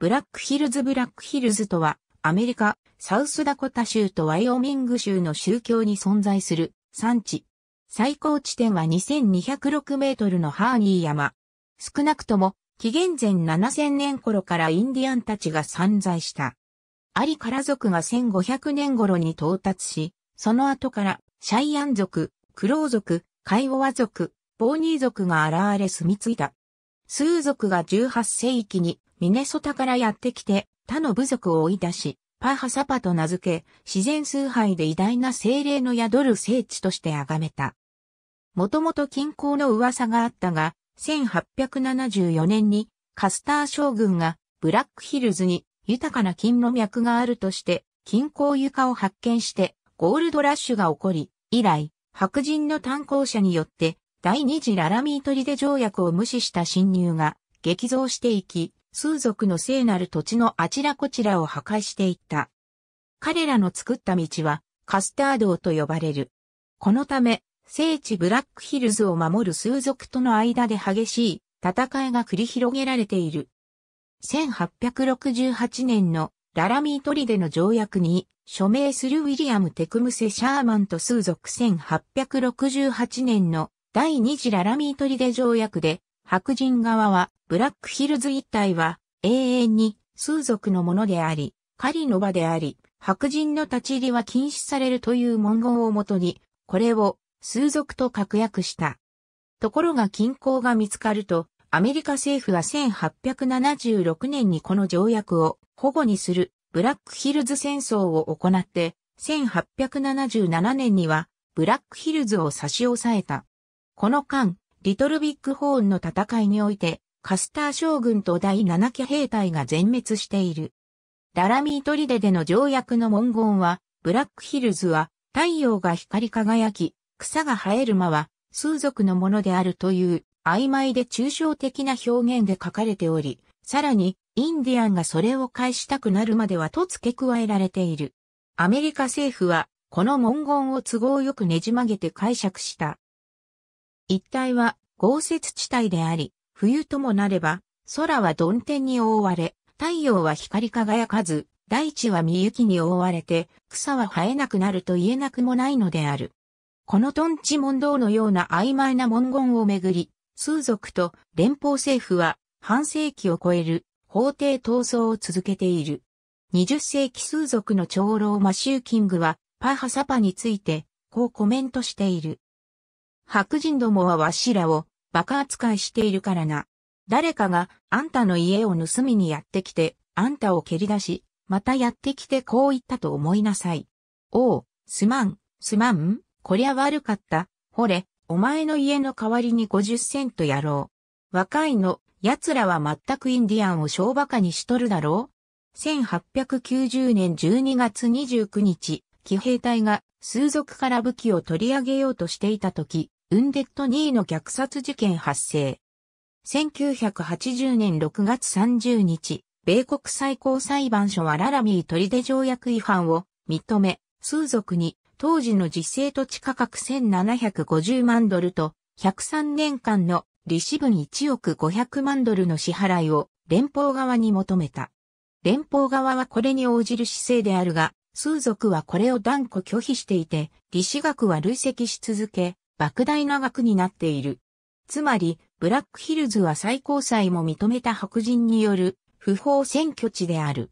ブラックヒルズブラックヒルズとは、アメリカ、サウスダコタ州とワイオミング州の宗教に存在する産地。最高地点は2206メートルのハーニー山。少なくとも、紀元前7000年頃からインディアンたちが散在した。アリカラ族が1500年頃に到達し、その後からシャイアン族、クロー族、カイオワ族、ボーニー族が現れ住み着いた。スー族が18世紀にミネソタからやってきて、他の部族を追い出し、パハサパと名付け、自然崇拝で偉大な精霊の宿る聖地として崇めた。もともと近郊の噂があったが、1874年にカスター将軍がブラックヒルズに豊かな金の脈があるとして、近郊床を発見してゴールドラッシュが起こり、以来、白人の炭鉱者によって第二次ララミートリデ条約を無視した侵入が激増していき、数族の聖なる土地のあちらこちらを破壊していった。彼らの作った道は、カスタードと呼ばれる。このため、聖地ブラックヒルズを守る数族との間で激しい戦いが繰り広げられている。1868年のララミートリデの条約に署名するウィリアム・テクムセ・シャーマンと数族1868年の第二次ララミートリデ条約で白人側はブラックヒルズ一帯は永遠に数族のものであり、狩りの場であり、白人の立ち入りは禁止されるという文言をもとに、これを数族と確約した。ところが均衡が見つかると、アメリカ政府は1876年にこの条約を保護にするブラックヒルズ戦争を行って、1877年にはブラックヒルズを差し押さえた。この間、リトルビッグホーンの戦いにおいて、カスター将軍と第七騎兵隊が全滅している。ダラミートリデでの条約の文言は、ブラックヒルズは太陽が光り輝き、草が生える間は数族のものであるという曖昧で抽象的な表現で書かれており、さらにインディアンがそれを返したくなるまではと付け加えられている。アメリカ政府はこの文言を都合よくねじ曲げて解釈した。一帯は豪雪地帯であり、冬ともなれば、空は曇天に覆われ、太陽は光り輝かず、大地は御雪に覆われて、草は生えなくなると言えなくもないのである。このトンチ問答のような曖昧な文言をめぐり、数族と連邦政府は半世紀を超える法廷闘争を続けている。20世紀数族の長老マシューキングはパハサパについてこうコメントしている。白人どもはわしらをバカ扱いしているからな。誰かがあんたの家を盗みにやってきて、あんたを蹴り出し、またやってきてこう言ったと思いなさい。おう、すまん、すまん、こりゃ悪かった。ほれ、お前の家の代わりに50セントやろう。若いの、奴らは全くインディアンを小馬鹿にしとるだろう ?1890 年12月29日、騎兵隊が数族から武器を取り上げようとしていた時、ウンデッド2の虐殺事件発生。1980年6月30日、米国最高裁判所はララミー取手条約違反を認め、数族に当時の実勢土地価格1750万ドルと103年間の利子分1億500万ドルの支払いを連邦側に求めた。連邦側はこれに応じる姿勢であるが、数族はこれを断固拒否していて、利子額は累積し続け、莫大な額になっている。つまり、ブラックヒルズは最高裁も認めた白人による不法占拠地である。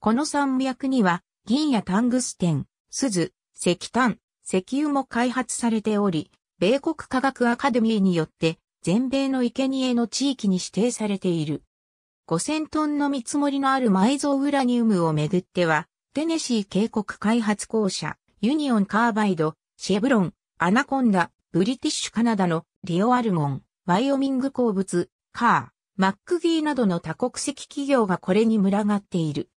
この山脈には、銀やタングステン、鈴、石炭、石油も開発されており、米国科学アカデミーによって、全米の生贄の地域に指定されている。5000トンの見積もりのある埋蔵ウラニウムをめぐっては、テネシー渓谷開発公社、ユニオンカーバイド、シェブロン、アナコンダ、ブリティッシュカナダのリオアルモン、ワイオミング鉱物、カー、マックギーなどの多国籍企業がこれに群がっている。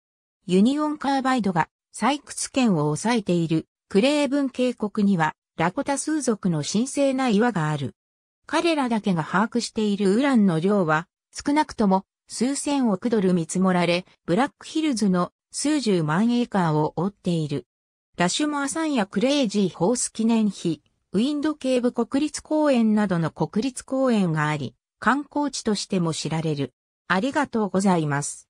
ユニオンカーバイドが採掘権を抑えているクレーブン渓谷にはラコタ数族の神聖な岩がある。彼らだけが把握しているウランの量は少なくとも数千億ドル見積もられ、ブラックヒルズの数十万エーカーを追っている。ラシュモアさんやクレイジーホース記念碑、ウィンド警部国立公園などの国立公園があり、観光地としても知られる。ありがとうございます。